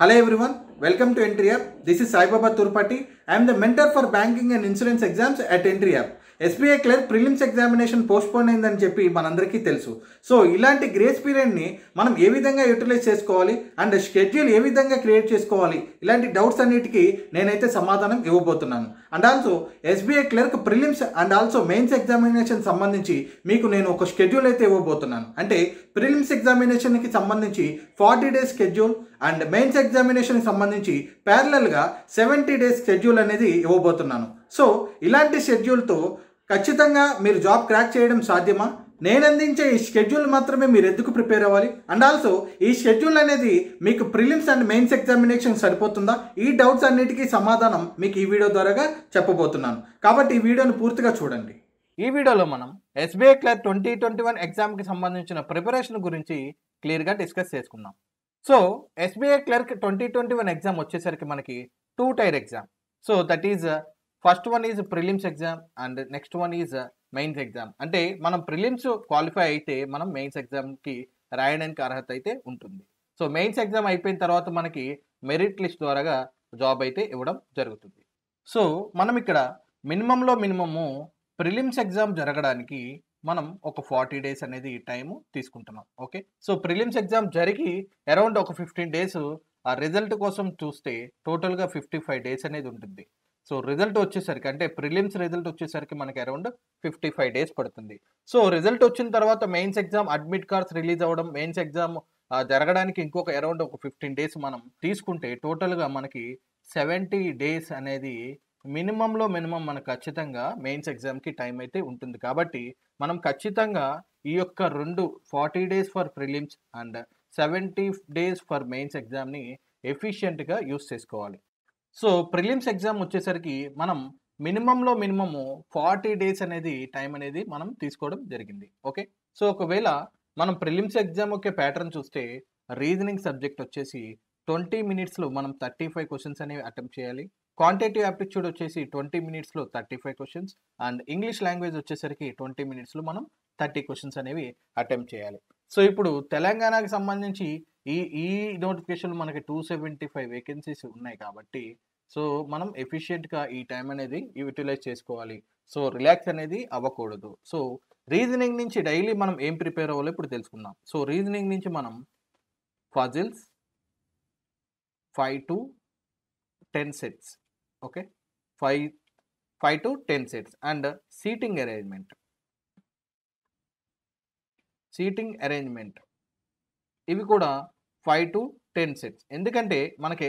Hello everyone, welcome to EntryUp. This is Saibaba Turupati I'm the mentor for banking and insurance exams at entry EntryUp. SBI clerk prelims examination postpone అయిందని చెప్పి మనందరికీ తెలుసు so ఇలాంటి grace పీరియడ్ని మనం ఏ విధంగా utilise చేసుకోవాలి and schedule ఏ విధంగా create చేసుకోవాలి ఇలాంటి డౌట్స్ అన్నిటికీ నేనైతే సమాధానం ఇవ్వబోతున్నాను and also SBI clerk prelims and also mains examination సంబంధించి మీకు నేను ఒక షెడ్యూల్ అయితే ఇవ్వబోతున్నాను అంటే ప్రిలిమ్స్ ఎగ్జామినేషన్కి సంబంధించి forty days schedule and mains ఎగ్జామినేషన్కి సంబంధించి ప్యారలల్గా సెవెంటీ డేస్ షెడ్యూల్ అనేది ఇవ్వబోతున్నాను సో ఇలాంటి షెడ్యూల్తో ఖచ్చితంగా మీరు జాబ్ క్రాక్ చేయడం సాధ్యమా నేను అందించే ఈ షెడ్యూల్ మాత్రమే మీరు ఎందుకు ప్రిపేర్ అవ్వాలి అండ్ ఆల్సో ఈ షెడ్యూల్ అనేది మీకు ప్రిలిమ్స్ అండ్ మెయిన్స్ ఎగ్జామినేషన్ సరిపోతుందా ఈ డౌట్స్ అన్నిటికీ సమాధానం మీకు ఈ వీడియో ద్వారాగా చెప్పబోతున్నాను కాబట్టి ఈ వీడియోను పూర్తిగా చూడండి ఈ వీడియోలో మనం SBI clerk twenty twenty one ఎగ్జామ్కి సంబంధించిన ప్రిపరేషన్ గురించి క్లియర్గా డిస్కస్ చేసుకుందాం so SBI clerk twenty twenty one exam వచ్చేసరికి మనకి two tier exam so that is first one is prelims exam and next one is mains exam అంటే మనం prelims qualify అయితే మనం మెయిన్స్ ఎగ్జామ్కి రాయడానికి అర్హత అయితే ఉంటుంది సో మెయిన్స్ ఎగ్జామ్ అయిపోయిన తర్వాత మనకి మెరిట్ లిస్ట్ ద్వారా జాబ్ అయితే ఇవ్వడం జరుగుతుంది సో మనం ఇక్కడ మినిమంలో మినిమము ప్రిలిమ్స్ ఎగ్జామ్ జరగడానికి మనం ఒక ఫార్టీ డేస్ అనేది టైము తీసుకుంటున్నాం ఓకే సో ప్రిలిమ్స్ ఎగ్జామ్ జరిగి అరౌండ్ ఒక ఫిఫ్టీన్ డేస్ ఆ రిజల్ట్ కోసం చూస్తే టోటల్గా ఫిఫ్టీ ఫైవ్ డేస్ అనేది ఉంటుంది సో రిజల్ట్ వచ్చేసరికి అంటే ప్రిలిమ్స్ రిజల్ట్ వచ్చేసరికి మనకి అరౌండ్ ఫిఫ్టీ ఫైవ్ డేస్ పడుతుంది సో రిజల్ట్ వచ్చిన తర్వాత mains exam admit cards release అవ్వడం మెయిన్స్ ఎగ్జామ్ జరగడానికి ఇంకొక అరౌండ్ ఒక ఫిఫ్టీన్ డేస్ మనం తీసుకుంటే టోటల్గా మనకి సెవెంటీ డేస్ అనేది మినిమంలో మినిమం మనకు ఖచ్చితంగా మెయిన్స్ ఎగ్జామ్కి టైం అయితే ఉంటుంది కాబట్టి మనం ఖచ్చితంగా ఈ యొక్క రెండు forty days for prelims and seventy days for mains ఎగ్జామ్ని ఎఫిషియెంట్గా యూస్ చేసుకోవాలి సో ప్రిలిమ్స్ ఎగ్జామ్ వచ్చేసరికి మనం మినిమంలో మినిమము ఫార్టీ డేస్ అనేది టైం అనేది మనం తీసుకోవడం జరిగింది ఓకే సో ఒకవేళ మనం ప్రిలిమ్స్ ఎగ్జామ్ ఒకే ప్యాటర్న్ చూస్తే రీజనింగ్ సబ్జెక్ట్ వచ్చేసి ట్వంటీ మినిట్స్లో మనం థర్టీ ఫైవ్ క్వశ్చన్స్ అనేవి అటెంప్ట్ చేయాలి క్వాంటిటీ యాప్టిట్యూడ్ వచ్చేసి ట్వంటీ మినిట్స్లో thirty five questions and English language వచ్చేసరికి ట్వంటీ మినిట్స్లో మనం థర్టీ క్వశ్చన్స్ అనేవి అటెంప్ట్ చేయాలి సో ఇప్పుడు తెలంగాణకి సంబంధించి ఈ ఈ నోటిఫికేషన్ మనకి టూ సెవెంటీ ఫైవ్ వేకెన్సీస్ ఉన్నాయి కాబట్టి సో మనం ఎఫిషియెంట్గా ఈ టైం అనేది యూటిలైజ్ చేసుకోవాలి సో రిలాక్స్ అనేది అవ్వకూడదు సో రీజనింగ్ నుంచి డైలీ మనం ఏం ప్రిపేర్ అవ్వాలో ఇప్పుడు తెలుసుకుందాం సో రీజనింగ్ నుంచి మనం puzzles five to ten sets okay five five to ten seats and seating arrangement seating arrangement ఇవి కూడా ఫైవ్ టు టెన్ సెట్స్ ఎందుకంటే మనకి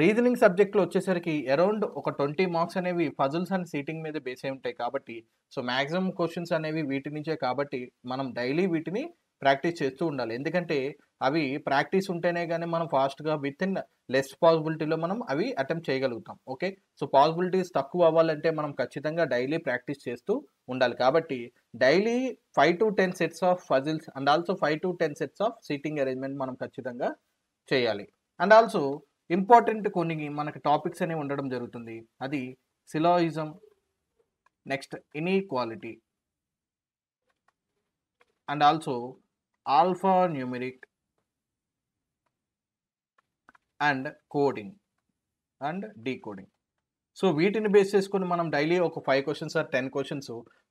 రీజనింగ్ సబ్జెక్ట్లో వచ్చేసరికి అరౌండ్ ఒక ట్వంటీ మార్క్స్ అనేవి ఫజుల్స్ అండ్ సీటింగ్ మీద బేస్ అయి ఉంటాయి కాబట్టి సో మ్యాక్సిమం క్వశ్చన్స్ అనేవి వీటి నుంచే కాబట్టి మనం డైలీ వీటిని ప్రాక్టీస్ చేస్తూ ఉండాలి ఎందుకంటే అవి ప్రాక్టీస్ ఉంటేనే కానీ మనం ఫాస్ట్గా విత్ ఇన్ లెస్ పాసిబిలిటీలో మనం అవి అటెంప్ట్ చేయగలుగుతాం ఓకే సో పాసిబిలిటీస్ తక్కువ అవ్వాలంటే మనం ఖచ్చితంగా డైలీ ప్రాక్టీస్ చేస్తూ ఉండాలి కాబట్టి daily five to ten sets of puzzles and also five to ten sets of seating arrangement మనం ఖచ్చితంగా చేయాలి అండ్ ఆల్సో ఇంపార్టెంట్ కొన్ని మనకి టాపిక్స్ అనేవి ఉండడం జరుగుతుంది అది syllogism next inequality and also alphanumeric and coding and decoding so వీటిని బేస్ చేసుకుని మనం డైలీ ఒక five questions or ten questions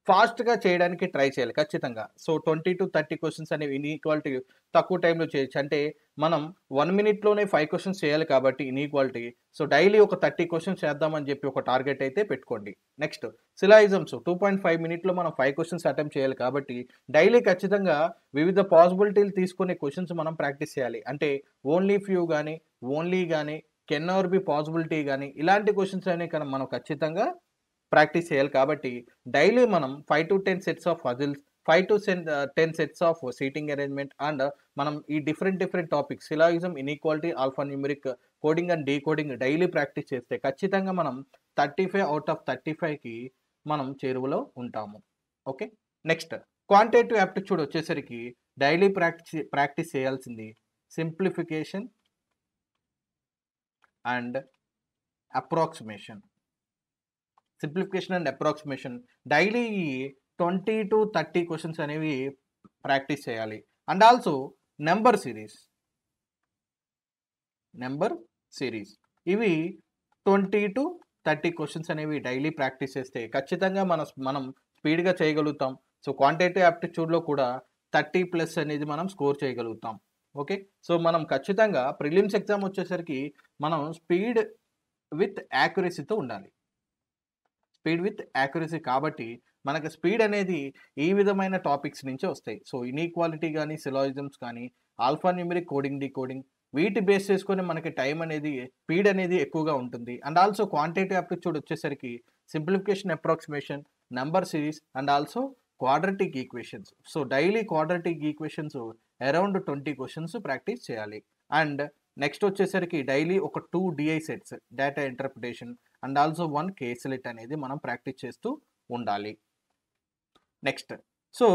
ఫాస్ట్గా చేయడానికి ట్రై చేయాలి ఖచ్చితంగా so twenty to thirty questions అనేవి ఇన్ఈక్వాలిటీ తక్కువ టైంలో చేయొచ్చు అంటే మనం వన్ మినిట్లోనే ఫైవ్ క్వశ్చన్స్ చేయాలి కాబట్టి ఇన్ఈక్వాలిటీ సో డైలీ ఒక థర్టీ క్వశ్చన్స్ చేద్దామని చెప్పి ఒక టార్గెట్ అయితే పెట్టుకోండి next syllogisms two point five మినిట్లో మనం ఫైవ్ క్వశ్చన్స్ అటెంప్ట్ చేయాలి కాబట్టి డైలీ ఖచ్చితంగా వివిధ పాసిబిలిటీలు తీసుకునే క్వశ్చన్స్ మనం ప్రాక్టీస్ చేయాలి అంటే ఓన్లీ ఫ్యూ కానీ ఓన్లీ కానీ కెన్ అవర్ బి పాసిబిలిటీ కానీ ఇలాంటి క్వశ్చన్స్ అనేవి కానీ మనం ఖచ్చితంగా ప్రాక్టీస్ చేయాలి కాబట్టి డైలీ మనం five to ten sets of puzzles five to సెన్ ten sets of seating arrangement and మనం ఈ different different topics syllogism inequality alphanumeric coding and decoding daily practice చేస్తే ఖచ్చితంగా మనం thirty five out of thirty ఫైవ్కి మనం చేరువలో ఉంటాము ఓకే నెక్స్ట్ క్వాంటిటేటివ్ యాప్టిట్యూడ్ వచ్చేసరికి డైలీ ప్రాక్టీస్ ప్రాక్టీస్ చేయాల్సింది simplification and approximation simplification and approximation daily twenty to thirty questions అనేవి ప్రాక్టీస్ చేయాలి and also number series number series ఇవి ట్వంటీ టు థర్టీ క్వశ్చన్స్ అనేవి డైలీ ప్రాక్టీస్ చేస్తే ఖచ్చితంగా మన మనం స్పీడ్గా చేయగలుగుతాం సో క్వాంటిటీ యాప్టిట్యూడ్లో కూడా థర్టీ ప్లస్ అనేది మనం స్కోర్ చేయగలుగుతాం ఓకే సో మనం ఖచ్చితంగా ప్రిలిమ్స్ ఎగ్జామ్ వచ్చేసరికి మనం స్పీడ్ విత్ యాక్యురసీతో ఉండాలి స్పీడ్ విత్ యాక్యురసీ కాబట్టి మనకు స్పీడ్ అనేది ఈ విధమైన టాపిక్స్ నుంచే వస్తాయి సో ఇన్ఈక్వాలిటీ కానీ సిలాజిజమ్స్ కానీ ఆల్ఫా న్యూమరిక్ కోడింగ్ డీకోడింగ్ వీటి బేస్ చేసుకొని మనకి టైం అనేది స్పీడ్ అనేది ఎక్కువగా ఉంటుంది అండ్ ఆల్సో క్వాంటిటీ ఆప్టిట్యూడ్ వచ్చేసరికి simplification approximation number series and also quadratic equations so daily quadratic equations around twenty questions practice చేయాలి అండ్ నెక్స్ట్ వచ్చేసరికి డైలీ ఒక two DI sets data interpretation and also one caselet అనేది మనం practice చేస్తూ ఉండాలి next so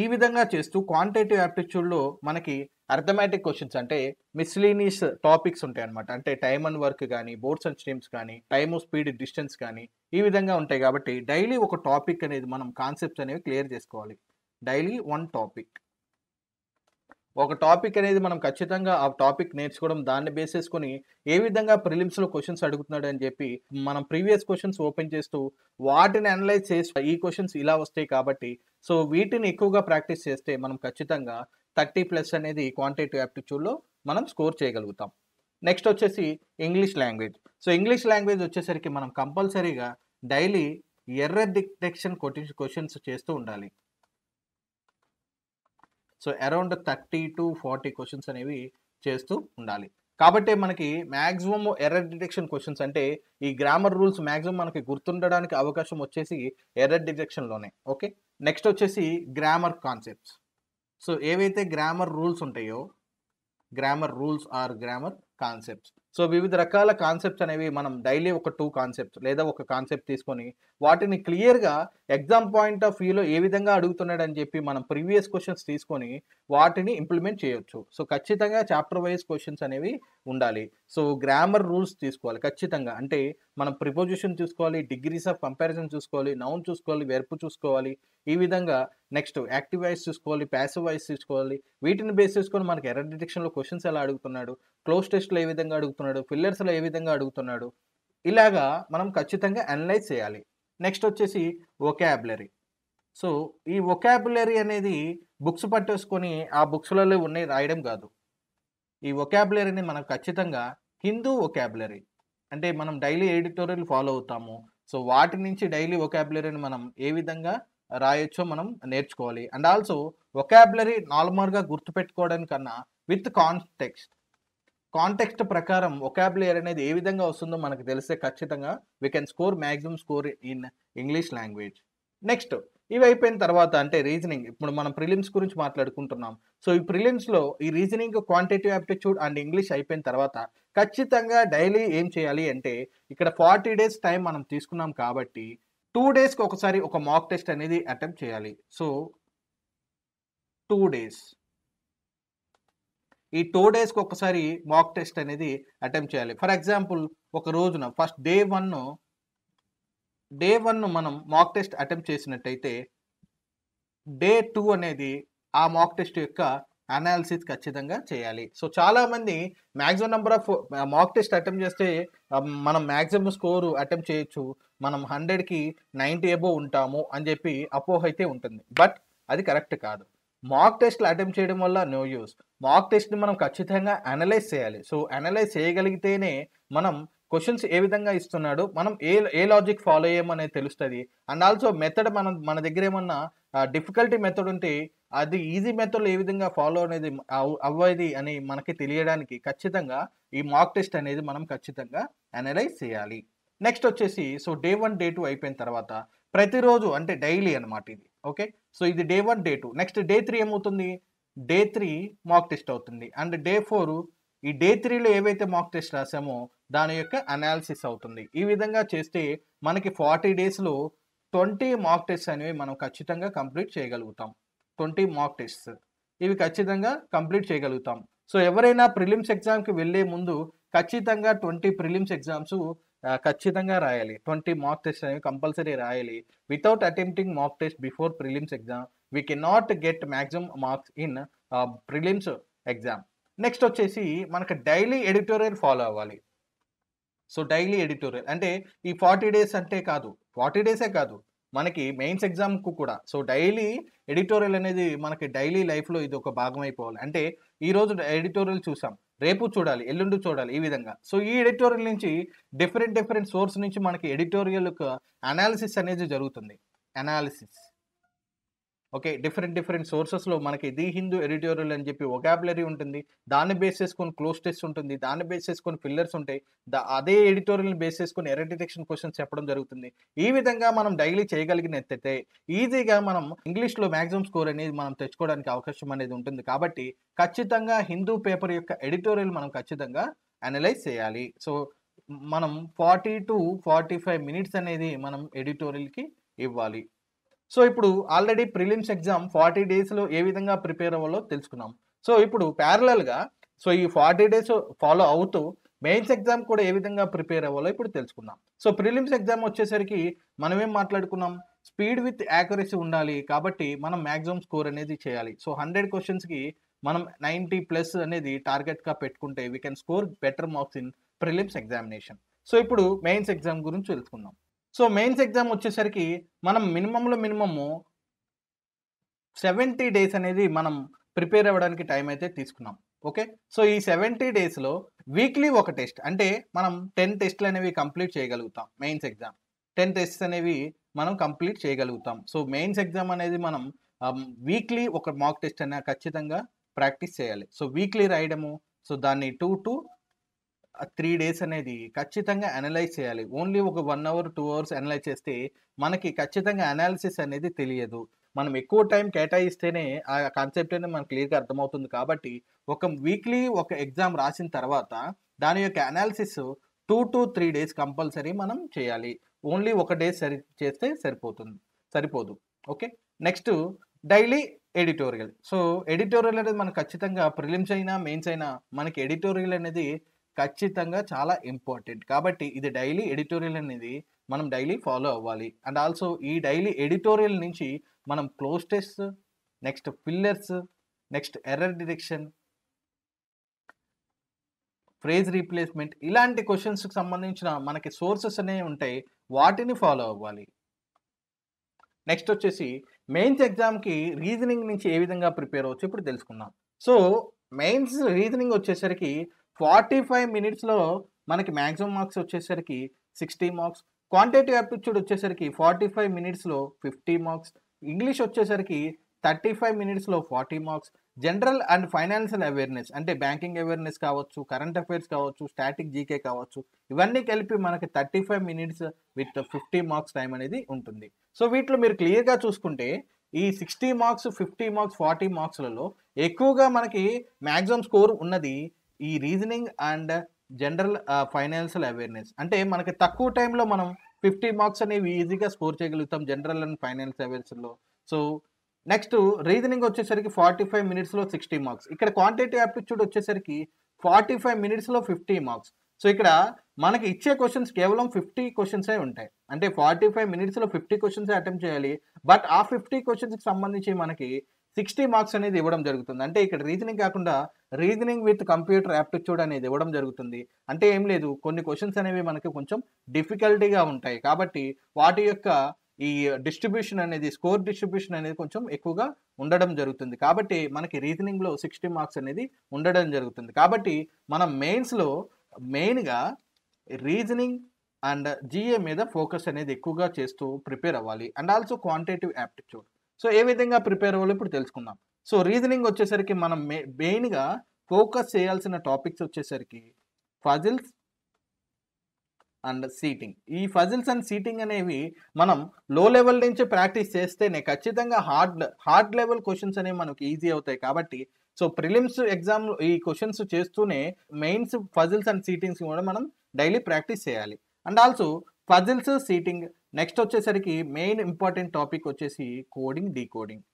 ఈ విధంగా చేస్తూ క్వాంటిటేటివ్ యాప్టిట్యూడ్లో మనకి అర్థమెటిక్ క్వశ్చన్స్ అంటే మిస్లీనియస్ టాపిక్స్ ఉంటాయి అనమాట అంటే టైమ్ అండ్ వర్క్ కానీ బోర్డ్స్ అండ్ స్ట్రీమ్స్ కానీ టైమ్ స్పీడ్ డిస్టెన్స్ కానీ ఈ విధంగా ఉంటాయి కాబట్టి డైలీ ఒక టాపిక్ అనేది మనం కాన్సెప్ట్స్ అనేవి క్లియర్ చేసుకోవాలి డైలీ వన్ టాపిక్ ఒక టాపిక్ అనేది మనం ఖచ్చితంగా ఆ టాపిక్ నేర్చుకోవడం దాన్ని బేసేసుకొని ఏ విధంగా ప్రిలిమ్స్లో క్వశ్చన్స్ అడుగుతున్నాడు అని చెప్పి మనం ప్రీవియస్ క్వశ్చన్స్ ఓపెన్ చేస్తూ వాటిని అనలైజ్ చేసి ఈ క్వశ్చన్స్ ఇలా వస్తాయి కాబట్టి సో వీటిని ఎక్కువగా ప్రాక్టీస్ చేస్తే మనం ఖచ్చితంగా థర్టీ ప్లస్ అనేది క్వాంటిటేటివ్ యాప్టిట్యూడ్లో మనం స్కోర్ చేయగలుగుతాం నెక్స్ట్ వచ్చేసి English language so English language వచ్చేసరికి మనం కంపల్సరీగా డైలీ ఎర్ర డిటెక్షన్ క్వశ్చన్స్ చేస్తూ ఉండాలి so around thirty to forty questions అనేవి చేస్తూ ఉండాలి కాబట్టి మనకి మ్యాక్సిమం ఎర్రర్ డిటెక్షన్ క్వశ్చన్స్ అంటే ఈ గ్రామర్ రూల్స్ మ్యాక్సిమం మనకి గుర్తుండడానికి అవకాశం వచ్చేసి ఎర్రర్ డిటెక్షన్లోనే ఓకే నెక్స్ట్ వచ్చేసి గ్రామర్ కాన్సెప్ట్స్ సో ఏవైతే గ్రామర్ రూల్స్ ఉంటాయో grammar rules or grammar concepts so వివిధ రకాల కాన్సెప్ట్స్ అనేవి మనం డైలీ ఒక టూ కాన్సెప్ట్స్ లేదా ఒక కాన్సెప్ట్ తీసుకొని వాటిని క్లియర్గా ఎగ్జామ్ పాయింట్ ఆఫ్ వ్యూలో ఏ విధంగా అడుగుతున్నాడు అని చెప్పి మనం ప్రీవియస్ క్వశ్చన్స్ తీసుకొని వాటిని ఇంప్లిమెంట్ చేయొచ్చు సో ఖచ్చితంగా చాప్టర్ వైజ్ క్వశ్చన్స్ అనేవి ఉండాలి సో గ్రామర్ రూల్స్ తీసుకోవాలి ఖచ్చితంగా అంటే మనం ప్రిపోజిషన్ చూసుకోవాలి డిగ్రీస్ ఆఫ్ కంపారిజన్ చూసుకోవాలి నౌన్ చూసుకోవాలి వెర్పు చూసుకోవాలి ఈ విధంగా నెక్స్ట్ యాక్టివ్ వైస్ చూసుకోవాలి ప్యాసివ్ వాయిస్ చూసుకోవాలి వీటిని బేస్ చేసుకొని మనకి ఎర్ర డిటెక్షన్లో క్వశ్చన్స్ ఎలా అడుగుతున్నాడు క్లోజ్ టెస్ట్లో ఏ విధంగా అడుగుతున్నాడు ఫిల్లర్స్లో ఏ విధంగా అడుగుతున్నాడు ఇలాగా మనం ఖచ్చితంగా అనలైజ్ చేయాలి నెక్స్ట్ వచ్చేసి ఒకాబులరీ సో ఈ ఒకాబులరీ అనేది బుక్స్ పట్టేసుకొని ఆ బుక్స్లలో ఉన్నాయి రాయడం కాదు ఈ ఒకాబులరీని మనకు ఖచ్చితంగా హిందూ ఒకాబులరీ అంటే మనం డైలీ ఎడిటోరియల్ ఫాలో అవుతాము సో వాటి నుంచి డైలీ ఒకాబులరీని మనం ఏ విధంగా రాయొచ్చో మనం నేర్చుకోవాలి అండ్ ఆల్సో ఒకాబులరీ నార్మల్గా గుర్తుపెట్టుకోవడానికన్నా విత్ కాంటెక్స్ట్ కాంటెక్స్ట్ ప్రకారం ఒకాబులరీ అనేది ఏ విధంగా వస్తుందో మనకు తెలిస్తే ఖచ్చితంగా we can score maximum score in English language next ఇవి అయిపోయిన తర్వాత అంటే రీజనింగ్ ఇప్పుడు మనం ప్రిలిమ్స్ గురించి మాట్లాడుకుంటున్నాం సో ఈ ప్రిలిమ్స్లో ఈ reasoning quantity aptitude and English అయిపోయిన తర్వాత ఖచ్చితంగా డైలీ ఏం చేయాలి అంటే ఇక్కడ ఫార్టీ డేస్ టైం మనం తీసుకున్నాం కాబట్టి టూ డేస్కి ఒకసారి ఒక మాక్ టెస్ట్ అనేది అటెంప్ట్ చేయాలి సో టూ డేస్ ఈ టూ డేస్కి ఒకసారి మాక్ టెస్ట్ అనేది అటెంప్ట్ చేయాలి ఫర్ ఎగ్జాంపుల్ ఒక రోజున first day one day one మనం మాక్ టెస్ట్ అటెంప్ట్ చేసినట్టయితే డే టూ అనేది ఆ మాక్ టెస్ట్ యొక్క అనాలిసిస్ ఖచ్చితంగా చేయాలి సో చాలామంది maximum number of mock test attempt చేస్తే మనం మ్యాక్సిమం స్కోరు అటెంప్ట్ చేయొచ్చు మనం హండ్రెడ్కి నైంటీ అబోవ్ ఉంటాము అని చెప్పి అపోహ అయితే ఉంటుంది బట్ అది కరెక్ట్ కాదు మాక్ టెస్ట్లు అటెంప్ట్ చేయడం వల్ల నో యూస్ మాక్ టెస్ట్ని మనం ఖచ్చితంగా అనలైజ్ చేయాలి సో అనలైజ్ చేయగలిగితేనే మనం క్వశ్చన్స్ ఏ విధంగా ఇస్తున్నాడు మనం ఏ ఏ లాజిక్ ఫాలో అయ్యామనేది తెలుస్తుంది అండ్ ఆల్సో మెథడ్ మనం మన దగ్గర ఏమన్నా డిఫికల్టీ మెథడ్ ఉంటే అది ఈజీ మెథడ్ ఏ విధంగా ఫాలో అనేది అవ్వేది అని మనకి తెలియడానికి ఖచ్చితంగా ఈ మాక్ టెస్ట్ అనేది మనం ఖచ్చితంగా అనలైజ్ చేయాలి నెక్స్ట్ వచ్చేసి so day one day two అయిపోయిన తర్వాత ప్రతిరోజు అంటే డైలీ అనమాట ఇది ఓకే సో ఇది day one day two next day three ఏమవుతుంది డే త్రీ మాక్ టెస్ట్ అవుతుంది అండ్ డే ఫోర్ ఈ డే త్రీలో ఏవైతే మాక్ టెస్ట్ రాసామో దాని యొక్క అనాలిసిస్ అవుతుంది ఈ విధంగా చేస్తే మనకి ఫార్టీ డేస్లో ట్వంటీ మాక్ టెస్ట్ అనేవి మనం ఖచ్చితంగా కంప్లీట్ చేయగలుగుతాం ట్వంటీ మాక్ టెస్ట్స్ ఇవి ఖచ్చితంగా కంప్లీట్ చేయగలుగుతాం సో ఎవరైనా ప్రిలిమ్స్ ఎగ్జామ్కి వెళ్ళే ముందు ఖచ్చితంగా ట్వంటీ ప్రిలిమ్స్ ఎగ్జామ్స్ ఖచ్చితంగా రాయాలి ట్వంటీ మాక్ టెస్ట్ అనేవి కంపల్సరీ రాయాలి without attempting mock test before prelims exam we can not get maximum marks in prelims exam next వచ్చేసి మనకు డైలీ ఎడిటోరియల్ ఫాలో అవ్వాలి సో డైలీ ఎడిటోరియల్ అంటే ఈ ఫార్టీ డేస్ అంటే కాదు ఫార్టీ డేసే కాదు మనకి మెయిన్స్ ఎగ్జామ్కు కూడా సో డైలీ ఎడిటోరియల్ అనేది మనకి డైలీ లైఫ్లో ఇది ఒక భాగం అయిపోవాలి అంటే ఈరోజు ఎడిటోరియల్ చూసాం రేపు చూడాలి ఎల్లుండి చూడాలి ఈ విధంగా సో ఈ ఎడిటోరియల్ నుంచి డిఫరెంట్ డిఫరెంట్ సోర్స్ నుంచి మనకి ఎడిటోరియల్ అనాలిసిస్ అనేది జరుగుతుంది అనాలిసిస్ ఓకే డిఫరెంట్ డిఫరెంట్ సోర్సెస్లో మనకి ది హిందూ ఎడిటోరియల్ అని చెప్పి ఒకాబులరీ ఉంటుంది దాన్ని బేస్ చేసుకొని క్లోజ్ టెస్ట్ ఉంటుంది దాన్ని బేస్ చేసుకొని ఫిల్లర్స్ ఉంటాయి దా అదే ఎడిటోరియల్ బేస్ చేసుకొని ఎర్ర డిటెక్షన్ క్వశ్చన్స్ చెప్పడం జరుగుతుంది ఈ విధంగా మనం డైలీ చేయగలిగినట్టయితే ఈజీగా మనం ఇంగ్లీష్లో మ్యాక్సిమం స్కోర్ అనేది మనం తెచ్చుకోవడానికి అవకాశం అనేది ఉంటుంది కాబట్టి ఖచ్చితంగా హిందూ పేపర్ యొక్క ఎడిటోరియల్ మనం ఖచ్చితంగా అనలైజ్ చేయాలి సో మనం forty to forty five minutes అనేది మనం ఎడిటోరియల్కి ఇవ్వాలి సో ఇప్పుడు ఆల్రెడీ ప్రిలిమ్స్ ఎగ్జామ్ ఫార్టీ డేస్లో ఏ విధంగా ప్రిపేర్ అవ్వాలో తెలుసుకున్నాం సో ఇప్పుడు ప్యారలల్గా సో ఈ ఫార్టీ డేస్ ఫాలో అవుతూ మెయిన్స్ ఎగ్జామ్ కూడా ఏ విధంగా ప్రిపేర్ అవ్వాలో ఇప్పుడు తెలుసుకుందాం సో ప్రిలిమ్స్ ఎగ్జామ్ వచ్చేసరికి మనం ఏం మాట్లాడుకున్నాం స్పీడ్ విత్ యాక్యురసీ ఉండాలి కాబట్టి మనం మ్యాక్సిమం స్కోర్ అనేది చేయాలి సో హండ్రెడ్ క్వశ్చన్స్కి మనం నైంటీ ప్లస్ అనేది టార్గెట్గా పెట్టుకుంటే we can score better marks in prelims examination so ఇప్పుడు మెయిన్స్ ఎగ్జామ్ గురించి తెలుసుకుందాం సో మెయిన్స్ ఎగ్జామ్ వచ్చేసరికి మనం మినిమంలో మినిమము సెవెంటీ డేస్ అనేది మనం ప్రిపేర్ అవ్వడానికి టైం అయితే తీసుకున్నాం ఓకే సో ఈ సెవెంటీ డేస్లో వీక్లీ ఒక టెస్ట్ అంటే మనం టెన్ టెస్ట్లు అనేవి కంప్లీట్ చేయగలుగుతాం మెయిన్స్ ఎగ్జామ్ టెన్ టెస్ట్స్ అనేవి మనం కంప్లీట్ చేయగలుగుతాం సో మెయిన్స్ ఎగ్జామ్ అనేది మనం వీక్లీ ఒక మాక్ టెస్ట్ అయినా ఖచ్చితంగా ప్రాక్టీస్ చేయాలి సో వీక్లీ రాయడము సో దాన్ని టూ టు త్రీ డేస్ అనేది ఖచ్చితంగా అనలైజ్ చేయాలి ఓన్లీ ఒక one hour two hours analyse చేస్తే మనకి ఖచ్చితంగా అనాలిసిస్ అనేది తెలియదు మనం ఎక్కువ టైం కేటాయిస్తేనే ఆ కాన్సెప్ట్ అనేది మనకు క్లియర్గా అర్థమవుతుంది కాబట్టి ఒక వీక్లీ ఒక ఎగ్జామ్ రాసిన తర్వాత దాని యొక్క analysis two to three days compulsory మనం చేయాలి ఓన్లీ ఒక డే సరి చేస్తే సరిపోతుంది సరిపోదు okay next daily editorial so editorial అనేది మనకు ఖచ్చితంగా ప్రిలిమ్స్ అయినా మెయిన్స్ అయినా మనకి ఎడిటోరియల్ అనేది ఖచ్చితంగా చాలా ఇంపార్టెంట్ కాబట్టి ఇది డైలీ ఎడిటోరియల్ అనేది మనం డైలీ ఫాలో అవ్వాలి అండ్ ఆల్సో ఈ డైలీ ఎడిటోరియల్ నుంచి మనం cloze test next fillers next error detection phrase replacement ఇలాంటి క్వశ్చన్స్కి సంబంధించిన మనకి సోర్సెస్ అనేవి ఉంటాయి వాటిని ఫాలో అవ్వాలి నెక్స్ట్ వచ్చేసి మెయిన్స్ ఎగ్జామ్కి రీజనింగ్ నుంచి ఏ విధంగా ప్రిపేర్ అవచ్చు ఇప్పుడు తెలుసుకుందాం సో మెయిన్స్ రీజనింగ్ వచ్చేసరికి ఫార్టీ ఫైవ్ మినిట్స్లో మనకి మ్యాక్సిమం మార్క్స్ వచ్చేసరికి సిక్స్టీ మార్క్స్ క్వాంటిటీ ఆప్టిట్యూడ్ వచ్చేసరికి ఫార్టీ ఫైవ్ మినిట్స్లో ఫిఫ్టీ మార్క్స్ ఇంగ్లీష్ వచ్చేసరికి థర్టీ ఫైవ్ మినిట్స్లో forty marks general and financial awareness అంటే బ్యాంకింగ్ అవేర్నెస్ కావచ్చు కరెంట్ అఫైర్స్ కావచ్చు స్టాటిక్ జీకే కావచ్చు ఇవన్నీ కలిపి మనకి thirty five minutes with fifty marks time అనేది ఉంటుంది సో వీటిలో మీరు క్లియర్గా చూసుకుంటే ఈ sixty marks fifty marks forty మార్క్స్లలో ఎక్కువగా మనకి మ్యాక్సిమం స్కోర్ ఉన్నది ఈ reasoning and general financial awareness అంటే మనకి తక్కువ టైంలో మనం ఫిఫ్టీ మార్క్స్ అనేవి ఈజీగా స్కోర్ చేయగలుగుతాం జనరల్ అండ్ ఫైనాన్స్ అవేర్నెస్లో సో నెక్స్ట్ రీజనింగ్ వచ్చేసరికి ఫార్టీ ఫైవ్ మినిట్స్లో సిక్స్టీ మార్క్స్ ఇక్కడ క్వాంటిటీ యాప్టిట్యూడ్ వచ్చేసరికి ఫార్టీ ఫైవ్ మినిట్స్లో ఫిఫ్టీ మార్క్స్ సో ఇక్కడ మనకి ఇచ్చే క్వశ్చన్స్ కేవలం ఫిఫ్టీ క్వశ్చన్సే ఉంటాయి అంటే ఫార్టీ ఫైవ్ మినిట్స్లో ఫిఫ్టీ క్వశ్చన్స్ అటెంప్ట్ చేయాలి బట్ ఆ ఫిఫ్టీ క్వశ్చన్స్కి సంబంధించి మనకి సిక్స్టీ మార్క్స్ అనేది ఇవ్వడం జరుగుతుంది అంటే ఇక్కడ రీజనింగ్ కాకుండా రీజనింగ్ విత్ కంప్యూటర్ యాప్టిట్యూడ్ అనేది ఇవ్వడం జరుగుతుంది అంటే ఏం లేదు కొన్ని క్వశ్చన్స్ అనేవి మనకి కొంచెం డిఫికల్టీగా ఉంటాయి కాబట్టి వాటి యొక్క ఈ డిస్ట్రిబ్యూషన్ అనేది స్కోర్ డిస్ట్రిబ్యూషన్ అనేది కొంచెం ఎక్కువగా ఉండడం జరుగుతుంది కాబట్టి మనకి రీజనింగ్లో సిక్స్టీ మార్క్స్ అనేది ఉండడం జరుగుతుంది కాబట్టి మనం మెయిన్స్లో మెయిన్గా రీజనింగ్ అండ్ జిఏ మీద ఫోకస్ అనేది ఎక్కువగా చేస్తూ ప్రిపేర్ అవ్వాలి and also quantitative aptitude so ఏ విధంగా ప్రిపేర్ అవ్వాలో ఇప్పుడు తెలుసుకుందాం సో రీజనింగ్ వచ్చేసరికి మనం మెయిన్గా ఫోకస్ చేయాల్సిన టాపిక్స్ వచ్చేసరికి ఫజిల్స్ అండ్ సీటింగ్ ఈ ఫజిల్స్ అండ్ సీటింగ్ అనేవి మనం లో లెవెల్ నుంచి ప్రాక్టీస్ చేస్తేనే ఖచ్చితంగా హార్డ్ హార్డ్ లెవెల్ క్వశ్చన్స్ అనేవి మనకు ఈజీ అవుతాయి కాబట్టి సో ప్రిలిమ్స్ ఎగ్జామ్ ఈ క్వశ్చన్స్ చేస్తూనే మెయిన్స్ ఫజిల్స్ అండ్ సీటింగ్స్ కూడా మనం డైలీ ప్రాక్టీస్ చేయాలి and also puzzles seating next వచ్చేసరికి మెయిన్ ఇంపార్టెంట్ టాపిక్ వచ్చేసి coding decoding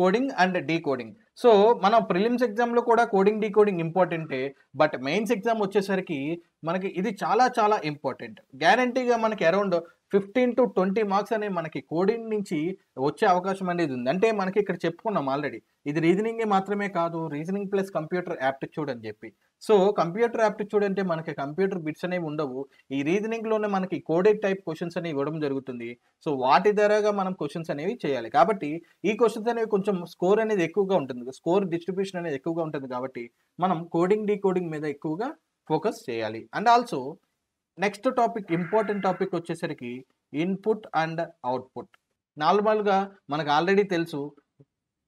coding and decoding so మన ప్రిలిమ్స్ ఎగ్జామ్లో కూడా కోడింగ్ డీకోడింగ్ ఇంపార్టెంటే బట్ మెయిన్స్ ఎగ్జామ్ వచ్చేసరికి మనకి ఇది చాలా చాలా ఇంపార్టెంట్ గ్యారంటీగా మనకి around fifteen to twenty marks అనేవి మనకి కోడింగ్ నుంచి వచ్చే అవకాశం అనేది ఉంది అంటే మనకి ఇక్కడ చెప్పుకున్నాం ఆల్రెడీ ఇది రీజనింగే మాత్రమే కాదు రీజనింగ్ ప్లస్ కంప్యూటర్ యాప్టిట్యూడ్ అని చెప్పి సో కంప్యూటర్ యాప్టిట్యూడ్ అంటే మనకి కంప్యూటర్ బిట్స్ అనేవి ఉండవు ఈ రీజనింగ్లోనే మనకి కోడెడ్ టైప్ క్వశ్చన్స్ అనేవి ఇవ్వడం జరుగుతుంది సో వాటి ద్వారాగా మనం క్వశ్చన్స్ అనేవి చేయాలి కాబట్టి ఈ క్వశ్చన్స్ అనేవి కొంచెం స్కోర్ అనేది ఎక్కువగా ఉంటుంది స్కోర్ డిస్ట్రిబ్యూషన్ అనేది ఎక్కువగా ఉంటుంది కాబట్టి మనం కోడింగ్ డీకోడింగ్ మీద ఎక్కువగా ఫోకస్ చేయాలి and also next topic important topic వచ్చేసరికి ఇన్పుట్ అండ్ అవుట్పుట్ నార్మల్గా మనకు ఆల్రెడీ తెలుసు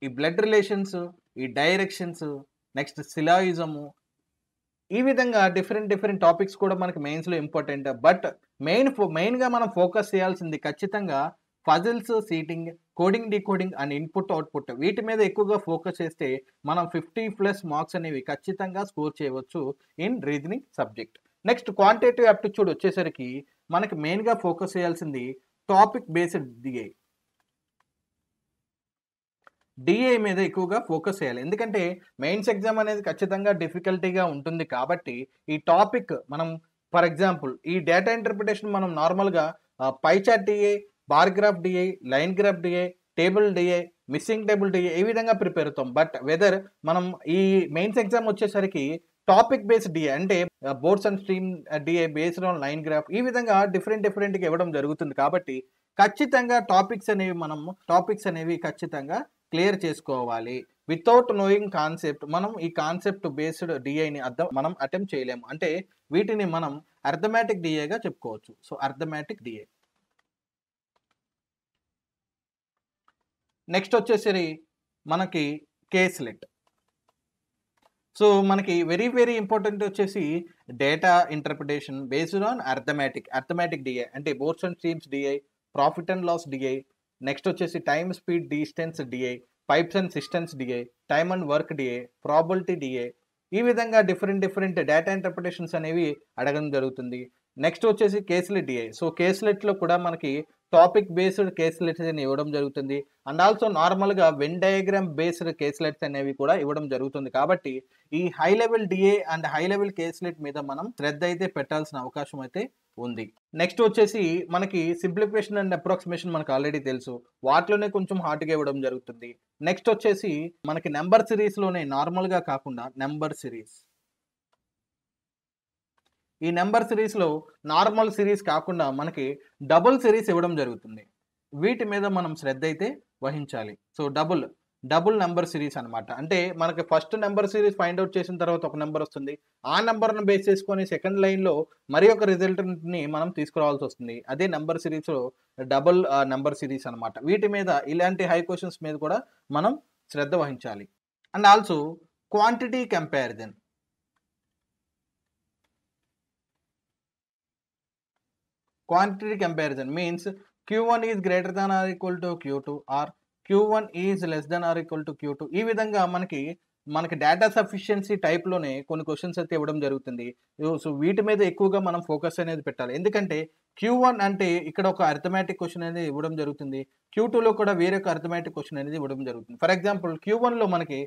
ఈ బ్లడ్ రిలేషన్స్ ఈ డైరెక్షన్స్ నెక్స్ట్ సిలాయిజము ఈ విధంగా డిఫరెంట్ డిఫరెంట్ టాపిక్స్ కూడా మనకి మెయిన్స్లో ఇంపార్టెంట్ బట్ మెయిన్ మెయిన్గా మనం ఫోకస్ చేయాల్సింది ఖచ్చితంగా puzzles seating coding decoding and input output వీటి మీద ఎక్కువగా ఫోకస్ చేస్తే మనం ఫిఫ్టీ ప్లస్ మార్క్స్ అనేవి ఖచ్చితంగా స్కోర్ చేయవచ్చు in reasoning subject next quantitative aptitude వచ్చేసరికి మనకి మెయిన్గా ఫోకస్ చేయాల్సింది టాపిక్ బేస్డ్ దిగే డిఏ మీద ఎక్కువగా ఫోకస్ చేయాలి ఎందుకంటే మెయిన్స్ ఎగ్జామ్ అనేది ఖచ్చితంగా డిఫికల్టీగా ఉంటుంది కాబట్టి ఈ టాపిక్ మనం ఫర్ ఎగ్జాంపుల్ ఈ డేటా ఇంటర్ప్రిటేషన్ మనం నార్మల్గా pie chart DI bar graph DI line graph DI table DI missing table DI ఈ విధంగా ప్రిపేర్ అవుతాం బట్ వెదర్ మనం ఈ మెయిన్స్ ఎగ్జామ్ వచ్చేసరికి టాపిక్ బేస్డ్ డిఏ అంటే boats and stream DI based on line graph ఈ విధంగా డిఫరెంట్ డిఫరెంట్గా ఇవ్వడం జరుగుతుంది కాబట్టి ఖచ్చితంగా టాపిక్స్ అనేవి మనం టాపిక్స్ అనేవి ఖచ్చితంగా క్లియర్ చేసుకోవాలి వితౌట్ నోయింగ్ కాన్సెప్ట్ మనం ఈ కాన్సెప్ట్ బేస్డ్ డిఐని అర్థం మనం అటెంప్ట్ చేయలేము అంటే వీటిని మనం అర్థమెటిక్ డిఏగా చెప్పుకోవచ్చు సో అర్థమెటిక్ డిఏ నెక్స్ట్ వచ్చేసరి మనకి కేస్లెట్ సో మనకి వెరీ వెరీ ఇంపార్టెంట్ వచ్చేసి data interpretation based on arithmetic arithmetic DI అంటే boats and streams DI profit and loss DI next వచ్చేసి time speed distance DI pipes and systems DI time and work DI probability DI ఈ విధంగా different different data interpretations అనేవి అడగడం జరుగుతుంది next వచ్చేసి కేసులెట్ DA so కేసులెట్లో కూడా మనకి టాపిక్ బేస్డ్ కేసులెట్స్ అని ఇవ్వడం జరుగుతుంది అండ్ ఆల్సో నార్మల్గా వెన్ డయాగ్రామ్ బేస్డ్ కేసులెట్స్ అనేవి కూడా ఇవ్వడం జరుగుతుంది కాబట్టి ఈ high level DI and high level caselet మీద మనం శ్రద్ధ అయితే పెట్టాల్సిన అవకాశం అయితే ఉంది నెక్స్ట్ వచ్చేసి మనకి సింప్లిఫికేషన్ అండ్ అప్రాక్సిమేషన్ మనకు ఆల్రెడీ తెలుసు వాటిలోనే కొంచెం హార్ట్గా ఇవ్వడం జరుగుతుంది నెక్స్ట్ వచ్చేసి మనకి నెంబర్ సిరీస్లోనే నార్మల్గా కాకుండా నెంబర్ సిరీస్ ఈ నెంబర్ సిరీస్లో నార్మల్ సిరీస్ కాకుండా మనకి డబుల్ సిరీస్ ఇవ్వడం జరుగుతుంది వీటి మీద మనం శ్రద్ధ అయితే వహించాలి so double double number series అనమాట అంటే మనకి first number series find out చేసిన తర్వాత ఒక నెంబర్ వస్తుంది ఆ నెంబర్ను బేస్ చేసుకొని సెకండ్ లైన్లో మరి ఒక రిజల్ట్ని మనం తీసుకురావాల్సి వస్తుంది అదే నెంబర్ సిరీస్లో డబుల్ నెంబర్ సిరీస్ అనమాట వీటి మీద ఇలాంటి హై క్వశ్చన్స్ మీద కూడా మనం శ్రద్ధ వహించాలి and also quantity comparison quantity comparison means Q one is greater than or equal to Q two or Q one is less than or equal to Q two ఈ విధంగా మనకి మనకి డేటా సఫిషియన్సీ టైప్లోనే కొన్ని క్వశ్చన్స్ అయితే ఇవ్వడం జరుగుతుంది so వీటి మీద ఎక్కువగా మనం ఫోకస్ అనేది పెట్టాలి ఎందుకంటే క్యూ వన్ అంటే ఇక్కడ ఒక అర్థమేటిక్ క్వశ్చన్ అనేది ఇవ్వడం జరుగుతుంది క్యూ టూలో కూడా వేరే ఒక అర్థమెటిక్ క్వశ్చన్ అనేది ఇవ్వడం జరుగుతుంది ఫర్ ఎగ్జాంపుల్ క్యూ వన్లో మనకి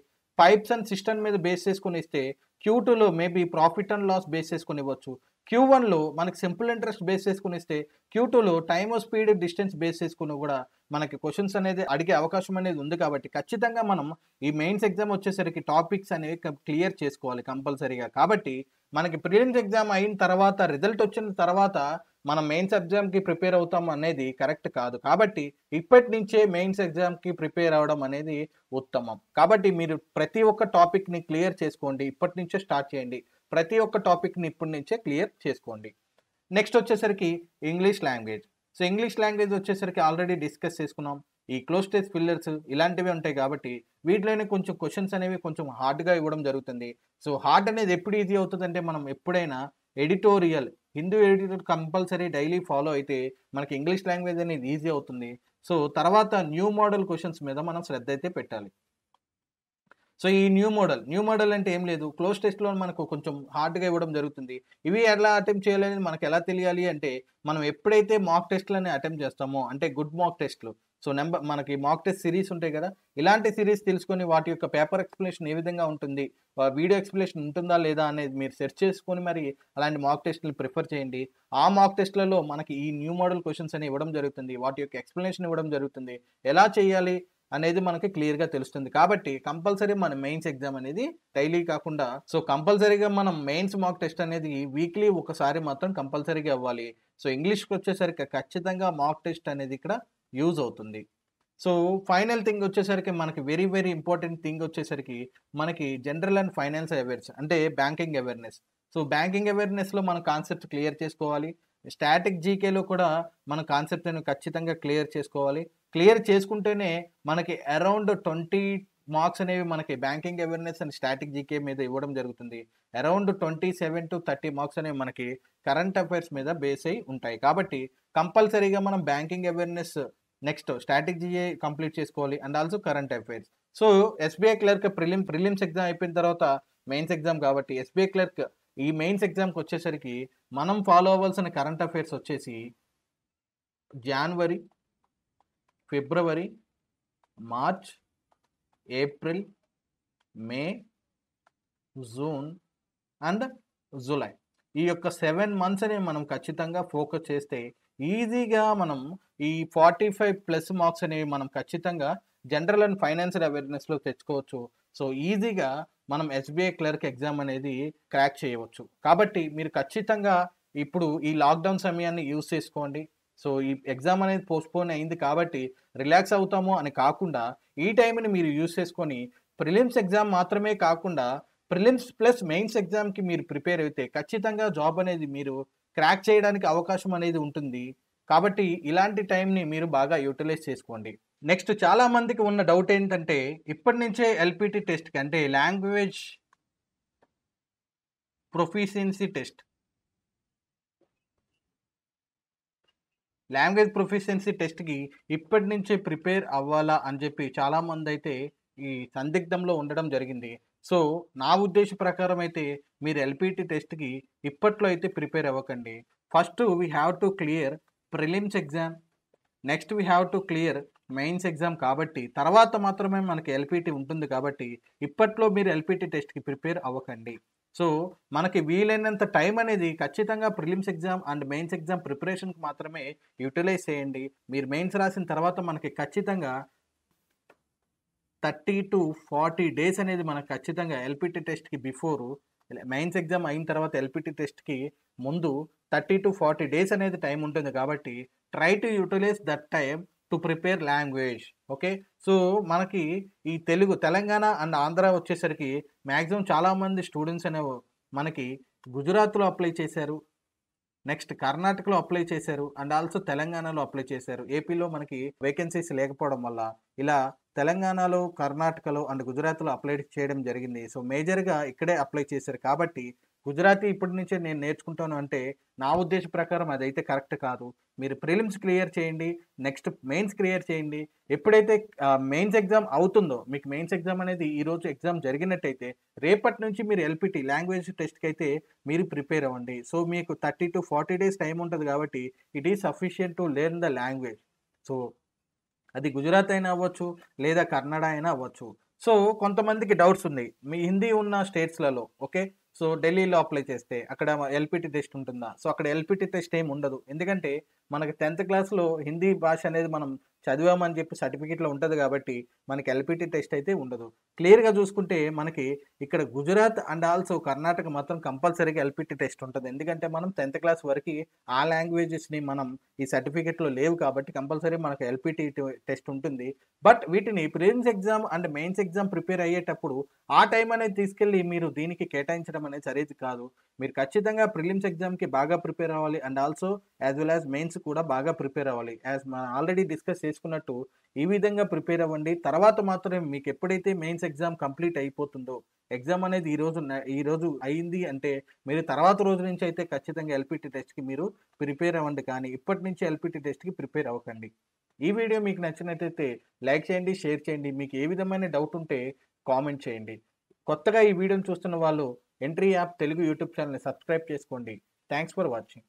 పైప్స్ అండ్ సిస్టమ్ మీద బేస్ చేసుకుని ఇస్తే క్యూ టూలో maybe profit and loss base చేసుకుని ఇవ్వచ్చు క్యూ వన్లో మనకి సింపుల్ ఇంట్రెస్ట్ బేస్ చేసుకుని ఇస్తే క్యూ టూలో టైమ్ స్పీడ్ డిస్టెన్స్ బేస్ చేసుకుని కూడా మనకి క్వశ్చన్స్ అనేది అడిగే అవకాశం అనేది ఉంది కాబట్టి ఖచ్చితంగా మనం ఈ మెయిన్స్ ఎగ్జామ్ వచ్చేసరికి టాపిక్స్ అనేవి క్లియర్ చేసుకోవాలి కంపల్సరీగా కాబట్టి మనకి ప్రిలిమ్స్ ఎగ్జామ్ అయిన తర్వాత రిజల్ట్ వచ్చిన తర్వాత మనం మెయిన్స్ ఎగ్జామ్కి ప్రిపేర్ అవుతాం అనేది కరెక్ట్ కాదు కాబట్టి ఇప్పటి నుంచే మెయిన్స్ ఎగ్జామ్కి ప్రిపేర్ అవ్వడం అనేది ఉత్తమం కాబట్టి మీరు ప్రతి ఒక్క టాపిక్ని క్లియర్ చేసుకోండి ఇప్పటి నుంచే స్టార్ట్ చేయండి ప్రతి ఒక్క టాపిక్ని ఇప్పటి నుంచే క్లియర్ చేసుకోండి నెక్స్ట్ వచ్చేసరికి English language so English language వచ్చేసరికి ఆల్రెడీ డిస్కస్ చేసుకున్నాం ఈ క్లోజ్ టెస్ట్ ఫిల్లర్స్ ఇలాంటివి ఉంటాయి కాబట్టి వీటిలోనే కొంచెం క్వశ్చన్స్ అనేవి కొంచెం హార్డ్గా ఇవ్వడం జరుగుతుంది సో హార్డ్ అనేది ఎప్పుడు ఈజీ అవుతుందంటే మనం ఎప్పుడైనా editorial Hindu editor compulsory daily follow అయితే మనకి ఇంగ్లీష్ లాంగ్వేజ్ అనేది ఈజీ అవుతుంది సో తర్వాత న్యూ మోడల్ క్వశ్చన్స్ మీద మనం శ్రద్ధ అయితే పెట్టాలి సో ఈ న్యూ మోడల్ న్యూ మోడల్ అంటే ఏం లేదు క్లోజ్ టెస్ట్లో మనకు కొంచెం హార్డ్గా ఇవ్వడం జరుగుతుంది ఇవి ఎలా అటెంప్ట్ చేయాలని మనకు ఎలా తెలియాలి అంటే మనం ఎప్పుడైతే మాక్ టెస్ట్లని అటెంప్ట్ చేస్తామో అంటే గుడ్ మాక్ టెస్ట్లు సో నెంబర్ మనకి మాక్ టెస్ట్ సిరీస్ ఉంటాయి కదా ఇలాంటి సిరీస్ తెలుసుకొని వాటి యొక్క పేపర్ ఎక్స్ప్లెనేషన్ ఏ విధంగా ఉంటుంది వీడియో ఎక్స్ప్లెనేషన్ ఉంటుందా లేదా అనేది మీరు సెర్చ్ చేసుకొని మరి అలాంటి మాక్ టెస్ట్ని ప్రిఫర్ చేయండి ఆ మాక్ టెస్ట్లలో మనకి ఈ న్యూ మోడల్ క్వశ్చన్స్ అని ఇవ్వడం జరుగుతుంది వాటి యొక్క ఎక్స్ప్లెనేషన్ ఇవ్వడం జరుగుతుంది ఎలా చేయాలి అనేది మనకి క్లియర్గా తెలుస్తుంది కాబట్టి కంపల్సరీ మన మెయిన్స్ ఎగ్జామ్ అనేది డైలీ కాకుండా సో కంపల్సరీగా మనం మెయిన్స్ మాక్ టెస్ట్ అనేది వీక్లీ ఒకసారి మాత్రం కంపల్సరీగా ఇవ్వాలి సో ఇంగ్లీష్కి వచ్చేసరికి ఖచ్చితంగా మాక్ టెస్ట్ అనేది ఇక్కడ యూజ్ అవుతుంది సో ఫైనల్ థింగ్ వచ్చేసరికి మనకి వెరీ వెరీ ఇంపార్టెంట్ థింగ్ వచ్చేసరికి మనకి జనరల్ అండ్ ఫైనాన్స్ అవేర్స్ అంటే బ్యాంకింగ్ అవేర్నెస్ సో బ్యాంకింగ్ అవేర్నెస్లో మనం కాన్సెప్ట్ క్లియర్ చేసుకోవాలి స్టాటిక్ జీకేలో కూడా మన కాన్సెప్ట్ ఖచ్చితంగా క్లియర్ చేసుకోవాలి క్లియర్ చేసుకుంటేనే మనకి అరౌండ్ ట్వంటీ మార్క్స్ అనేవి మనకి banking awareness and static GK మీద ఇవ్వడం జరుగుతుంది around twenty seven to thirty marks అనేవి మనకి కరెంట్ అఫైర్స్ మీద బేస్ అయి ఉంటాయి కాబట్టి కంపల్సరీగా మనం banking awareness next static GA complete చేసుకోవాలి and also current affairs so SBI clerk prelim prelims exam అయిపోయిన తర్వాత మెయిన్స్ ఎగ్జామ్ కాబట్టి ఎస్బీఐ క్లర్క్ ఈ మెయిన్స్ ఎగ్జామ్కి వచ్చేసరికి మనం ఫాలో అవ్వాల్సిన కరెంట్ అఫైర్స్ వచ్చేసి జనవరి ఫిబ్రవరి March April May June and July ఈ యొక్క సెవెన్ మంత్స్ని మనం ఖచ్చితంగా ఫోకస్ చేస్తే ఈజీగా మనం ఈ ఫార్టీ ఫైవ్ ప్లస్ మార్క్స్ అనేవి మనం ఖచ్చితంగా జనరల్ అండ్ ఫైనాన్షియల్ అవేర్నెస్లో తెచ్చుకోవచ్చు సో ఈజీగా మనం ఎస్బీఐ క్లర్క్ ఎగ్జామ్ అనేది క్రాక్ చేయవచ్చు కాబట్టి మీరు ఖచ్చితంగా ఇప్పుడు ఈ లాక్డౌన్ సమయాన్ని యూజ్ చేసుకోండి సో ఈ ఎగ్జామ్ అనేది పోస్ట్పోన్ అయింది కాబట్టి రిలాక్స్ అవుతాము అని కాకుండా ఈ టైంని మీరు యూజ్ చేసుకొని ప్రిలిమ్స్ ఎగ్జామ్ మాత్రమే కాకుండా ప్రిలిమ్స్ ప్లస్ మెయిన్స్ ఎగ్జామ్కి మీరు ప్రిపేర్ అయితే ఖచ్చితంగా జాబ్ అనేది మీరు క్రాక్ చేయడానికి అవకాశం అనేది ఉంటుంది కాబట్టి ఇలాంటి టైంని మీరు బాగా యూటిలైజ్ చేసుకోండి నెక్స్ట్ చాలా మందికి ఉన్న డౌట్ ఏంటంటే ఇప్పటి నుంచే ఎల్పిటి టెస్ట్కి అంటే language proficiency test language proficiency టెస్ట్కి ఇప్పటి నుంచే ప్రిపేర్ అవ్వాలా అని చెప్పి చాలామంది అయితే ఈ సందిగ్ధంలో ఉండడం జరిగింది సో నా ఉద్దేశ ప్రకారం అయితే మీరు ఎల్పిటి టెస్ట్కి ఇప్పట్లో అయితే ప్రిపేర్ అవ్వకండి first we have to clear prelims exam next we have to clear mains exam కాబట్టి తర్వాత మాత్రమే మనకి ఎల్పిటి ఉంటుంది కాబట్టి ఇప్పట్లో మీరు ఎల్పిటి టెస్ట్కి ప్రిపేర్ అవ్వకండి సో మనకి వీలైనంత టైం అనేది ఖచ్చితంగా prelims exam and mains exam ప్రిపరేషన్కి మాత్రమే యూటిలైజ్ చేయండి మీరు మెయిన్స్ రాసిన తర్వాత మనకి ఖచ్చితంగా థర్టీ టు ఫార్టీ డేస్ అనేది మనకు ఖచ్చితంగా ఎల్పిటి టెస్ట్కి బిఫోర్ మెయిన్స్ ఎగ్జామ్ అయిన తర్వాత ఎల్పిటి టెస్ట్కి ముందు థర్టీ టు ఫార్టీ డేస్ అనేది టైం ఉంటుంది కాబట్టి try to utilise that time to prepare language okay so మనకి ఈ తెలుగు తెలంగాణ అండ్ ఆంధ్ర వచ్చేసరికి మ్యాక్సిమం చాలామంది స్టూడెంట్స్ అనే మనకి గుజరాత్లో అప్లై చేశారు నెక్స్ట్ కర్ణాటకలో అప్లై చేశారు అండ్ ఆల్సో తెలంగాణలో అప్లై చేశారు ఏపీలో మనకి వేకెన్సీస్ లేకపోవడం వల్ల ఇలా తెలంగాణలో కర్ణాటకలో అండ్ గుజరాత్లో అప్లై చేయడం జరిగింది సో మేజర్గా ఇక్కడే అప్లై చేశారు కాబట్టి గుజరాతీ ఇప్పటి నుంచే నేను నేర్చుకుంటాను అంటే నా ఉద్దేశ ప్రకారం అదైతే కరెక్ట్ కాదు మీరు ప్రిలిమ్స్ క్లియర్ చేయండి నెక్స్ట్ మెయిన్స్ క్లియర్ చేయండి ఎప్పుడైతే మెయిన్స్ ఎగ్జామ్ అవుతుందో మీకు మెయిన్స్ ఎగ్జామ్ అనేది ఈరోజు ఎగ్జామ్ జరిగినట్టయితే రేపటి నుంచి మీరు ఎల్పిటి లాంగ్వేజ్ టెస్ట్కి అయితే మీరు ప్రిపేర్ అవ్వండి సో మీకు thirty to forty days time ఉంటుంది కాబట్టి it is sufficient to learn the language so అది గుజరాత్ అయినా అవ్వచ్చు లేదా కన్నడ అయినా అవ్వచ్చు సో కొంతమందికి డౌట్స్ ఉన్నాయి మీ హిందీ ఉన్న స్టేట్స్లలో ఓకే సో ఢిల్లీలో అప్లై చేస్తే అక్కడ ఎల్పిటి టెస్ట్ ఉంటుందా సో అక్కడ ఎల్పిటి టెస్ట్ ఏమి ఉండదు ఎందుకంటే మనకి టెన్త్ క్లాస్లో హిందీ భాష అనేది మనం చదివామని చెప్పి సర్టిఫికేట్లో ఉంటుంది కాబట్టి మనకి ఎల్పిటి టెస్ట్ అయితే ఉండదు క్లియర్గా చూసుకుంటే మనకి ఇక్కడ గుజరాత్ అండ్ ఆల్సో కర్ణాటక మాత్రం కంపల్సరీగా ఎల్పిటి టెస్ట్ ఉంటుంది ఎందుకంటే మనం టెన్త్ క్లాస్ వరకు ఆ లాంగ్వేజెస్ని మనం ఈ సర్టిఫికేట్లో లేవు కాబట్టి కంపల్సరీ మనకు ఎల్పిటి టెస్ట్ ఉంటుంది బట్ వీటిని prelims exam and mains exam prepare అయ్యేటప్పుడు ఆ టైం అనేది తీసుకెళ్ళి మీరు దీనికి కేటాయించడం అనేది సరేది కాదు మీరు ఖచ్చితంగా ప్రిలిమ్స్ ఎగ్జామ్కి బాగా ప్రిపేర్ అవ్వాలి and also as well as mains కూడా బాగా ప్రిపేర్ అవ్వాలి యాజ్ మనం ఆల్రెడీ డిస్కస్ చేసుకున్నట్టు ఈ విధంగా ప్రిపేర్ అవ్వండి తర్వాత మాత్రమే మీకు ఎప్పుడైతే మెయిన్స్ ఎగ్జామ్ కంప్లీట్ అయిపోతుందో ఎగ్జామ్ అనేది ఈ రోజు ఈ రోజు అయింది అంటే మీరు తర్వాత రోజు నుంచి అయితే ఖచ్చితంగా ఎల్పిటి టెస్ట్కి మీరు ప్రిపేర్ అవ్వండి కానీ ఇప్పటి నుంచి ఎల్పిటి టెస్ట్కి ప్రిపేర్ అవ్వకండి ఈ వీడియో మీకు నచ్చినట్టయితే లైక్ చేయండి షేర్ చేయండి మీకు ఏ విధమైన డౌట్ ఉంటే కామెంట్ చేయండి కొత్తగా ఈ వీడియోని చూస్తున్న వాళ్ళు ఎంట్రీ యాప్ తెలుగు యూట్యూబ్ ఛానల్ని సబ్స్క్రైబ్ చేసుకోండి థ్యాంక్స్ ఫర్ వాచింగ్